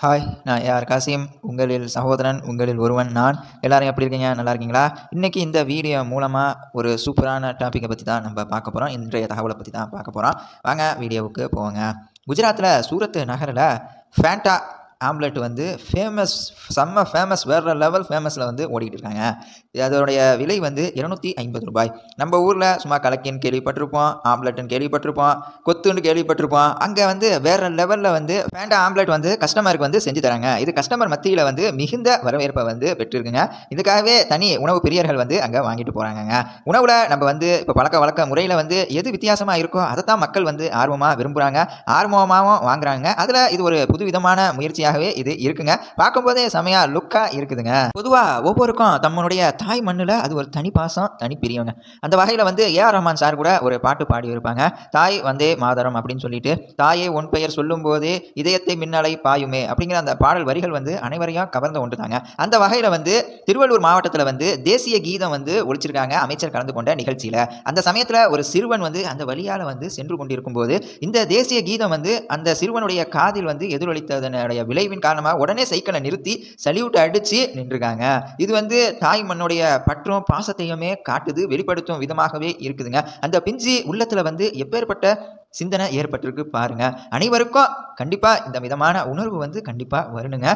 hi நான் யார் காசிம் உங்களில் சகோதரன் உங்களில் ஒருவன் நான் எல்லாரும் எப்படி இருக்கீங்க நல்லா இருக்கீங்களா இன்றைக்கி இந்த வீடியோ மூலமாக ஒரு சூப்பரான டாப்பிக்கை பற்றி தான் நம்ம பார்க்க போகிறோம் இன்றைய தகவலை பற்றி தான் பார்க்க போகிறோம் வாங்க வீடியோவுக்கு போவோங்க குஜராத்தில் சூரத் நகரில் ஃபேண்டா ஆம்லெட் வந்து ஃபேமஸ் செம்ம ஃபேமஸ் வேறு லெவல் ஃபேமஸில் வந்து ஓடிக்கிட்டு இருக்காங்க அதோடைய விலை வந்து இரநூத்தி ஐம்பது ரூபாய் நம்ம ஊரில் சும்மா கலக்கின்னு கேள்விப்பட்டிருப்போம் ஆம்லெட்டுன்னு கேள்விப்பட்டிருப்போம் கொத்துன்னு கேள்விப்பட்டிருப்போம் அங்கே வந்து வேறு லெவலில் வந்து ஃபேண்டா ஆம்லெட் வந்து கஸ்டமருக்கு வந்து செஞ்சு தராங்க இது கஸ்டமர் மத்தியில் வந்து மிகுந்த வரவேற்பை வந்து பெற்றிருக்குங்க இதுக்காகவே தனி உணவு பெரியர்கள் வந்து அங்கே வாங்கிட்டு போகிறாங்க உணவில் நம்ம வந்து இப்போ பழக்க வழக்க முறையில் வந்து எது வித்தியாசமாக இருக்கோ அதை தான் மக்கள் வந்து ஆர்வமாக விரும்புகிறாங்க ஆர்வமாகவும் வாங்குறாங்க அதில் இது ஒரு புதுவிதமான முயற்சியாக காப்பியாகவே இது இருக்குங்க பார்க்கும்போதே செமையா லுக்காக இருக்குதுங்க பொதுவாக ஒவ்வொருக்கும் தம்மனுடைய தாய் மண்ணில் அது ஒரு தனி பாசம் தனி பிரியவங்க அந்த வகையில் வந்து ஏ ஆர் ரஹ்மான் சார் கூட ஒரு பாட்டு பாடியிருப்பாங்க தாய் வந்தே மாதரம் அப்படின்னு சொல்லிட்டு தாயே உன் பெயர் சொல்லும் போதே இதயத்தை மின்னலை பாயுமே அப்படிங்கிற அந்த பாடல் வரிகள் வந்து அனைவரையும் கவர்ந்த ஒன்று தாங்க அந்த வகையில் வந்து திருவள்ளூர் மாவட்டத்தில் வந்து தேசிய கீதம் வந்து ஒழிச்சிருக்காங்க அமைச்சர் கலந்து கொண்ட நிகழ்ச்சியில் அந்த சமயத்தில் ஒரு சிறுவன் வந்து அந்த வழியால் வந்து சென்று கொண்டிருக்கும் போது இந்த தேசிய கீதம் வந்து அந்த சிறுவனுடைய காதில் வந்து எதிரொலித்ததனுடைய விளைவின் காரணமாக உடனே சைக்கிளை நிறுத்தி சல்யூட் அடித்து நின்றுருக்காங்க இது வந்து தாய் மண்ணுடைய பற்றும் பாசத்தையுமே காட்டுது வெளிப்படுத்தும் விதமாகவே இருக்குதுங்க அந்த பிஞ்சு உள்ளத்தில் வந்து எப்பேற்பட்ட சிந்தனை ஏற்பட்டிருக்கு பாருங்க அனைவருக்கும் கண்டிப்பாக இந்த விதமான உணர்வு வந்து கண்டிப்பாக வரணுங்க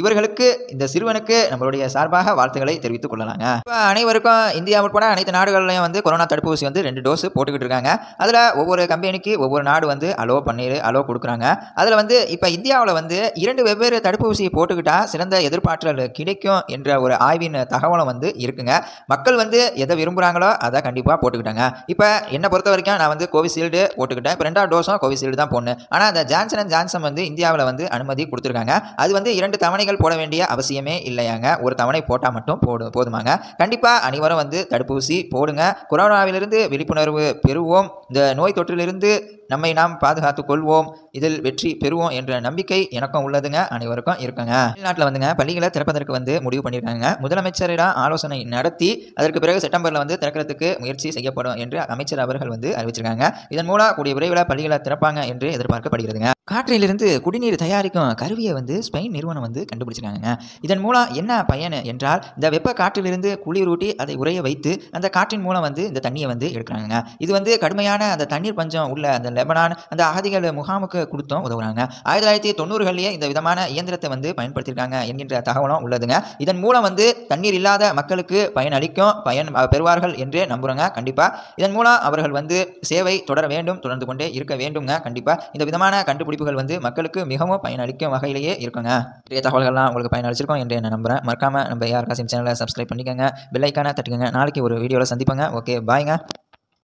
இவர்களுக்கு இந்த சிறுவனுக்கு நம்மளுடைய சார்பாக வாழ்த்துக்களை தெரிவித்துக் கொள்ளலாங்க இப்போ அனைவருக்கும் இந்தியா உட்பட அனைத்து நாடுகள்லையும் வந்து கொரோனா தடுப்பூசி வந்து ரெண்டு டோஸ் போட்டுக்கிட்டு இருக்காங்க அதில் ஒவ்வொரு கம்பெனிக்கு ஒவ்வொரு நாடு வந்து அலோ பண்ணி அலோ கொடுக்குறாங்க அதில் வந்து இப்போ இந்தியாவில் வந்து இரண்டு வெவ்வேறு தடுப்பூசியை போட்டுக்கிட்டால் சிறந்த எதிர்பார்த்தல் கிடைக்கும் என்ற ஒரு ஆய்வின் தகவலும் வந்து இருக்குங்க மக்கள் வந்து எதை விரும்புகிறாங்களோ அதை கண்டிப்பாக போட்டுக்கிட்டாங்க இப்போ என்னை பொறுத்த வரைக்கும் நான் வந்து கோவிஷீல்டு போட்டுக்கிட்டேன் இப்போ ரெண்டாவது டோஸும் கோவிஷீல்டு தான் போடணும் ஆனால் அந்த ஜான்சன் அண்ட் ஜான்சன் வந்து இந்தியாவில் வந்து அனுமதி கொடுத்துருக்காங்க அது வந்து இரண்டு தவணைகள் போட வேண்டிய அவசியமே இல்லையாங்க ஒரு தவணை போட்டால் மட்டும் போடு போதுமாங்க கண்டிப்பாக அனைவரும் வந்து தடுப்பூசி போடுங்க கொரோனாவிலிருந்து விழிப்புணர்வு பெறுவோம் இந்த நோய் தொற்றிலிருந்து நம்மை நாம் பாதுகாத்துக் கொள்வோம் இதில் வெற்றி பெறுவோம் என்ற நம்பிக்கை எனக்கும் உள்ளதுங்க அனைவருக்கும் இருக்குங்க தமிழ்நாட்டில் வந்துங்க பள்ளிகளை திறப்பதற்கு வந்து முடிவு பண்ணியிருக்காங்க முதலமைச்சரிடம் ஆலோசனை நடத்தி அதற்கு பிறகு செப்டம்பரில் வந்து திறக்கிறதுக்கு முயற்சி செய்யப்படும் என்று அமைச்சர் அவர்கள் வந்து அறிவிச்சிருக்காங்க இதன் மூலம் கூடிய விரைவில் பள்ளிகளை திறப்பாங்க என்று எதிர்பார்க்கப்படுகிறதுங்க காற்றிலிருந்து குடிநீர் தயாரிக்கும் கருவியை வந்து ஸ்பெயின் நிறுவனம் வந்து கண்டுபிடிச்சிருக்காங்க இதன் மூலம் என்ன பயன் என்றால் இந்த வெப்ப காற்றிலிருந்து குளிரூட்டி அதை உரைய வைத்து அந்த காற்றின் மூலம் வந்து இந்த தண்ணியை வந்து எடுக்கிறாங்க இது வந்து கடுமையான அந்த தண்ணீர் பஞ்சம் உள்ள அந்த லெபனான் அந்த அகதிகள் முகாமுக்கு கொடுத்தும் உதவுறாங்க ஆயிரத்தி தொள்ளாயிரத்தி தொண்ணூறுகள்லேயே இந்த விதமான தரமான இயந்திரத்தை வந்து பயன்படுத்தியிருக்காங்க என்கின்ற தகவலும் உள்ளதுங்க இதன் மூலம் வந்து தண்ணீர் இல்லாத மக்களுக்கு பயனளிக்கும் பயன் பெறுவார்கள் என்று நம்புகிறோங்க கண்டிப்பாக இதன் மூலம் அவர்கள் வந்து சேவை தொடர வேண்டும் தொடர்ந்து கொண்டே இருக்க வேண்டுங்க கண்டிப்பாக இந்த விதமான கண்டுபிடிப்புகள் வந்து மக்களுக்கு மிகவும் பயனளிக்கும் வகையிலேயே இருக்குங்க நிறைய தகவல்கள்லாம் உங்களுக்கு அளிச்சிருக்கோம் என்று நான் நம்புகிறேன் மறக்காமல் நம்ம ஏஆர் காசிம் சேனலை சப்ஸ்கிரைப் பண்ணிக்கோங்க பெல்லைக்கான தட்டுக்கோங்க நாளைக்கு ஒரு வீடியோவில் சந்திப்பாங்க ஓகே பாய்ங்க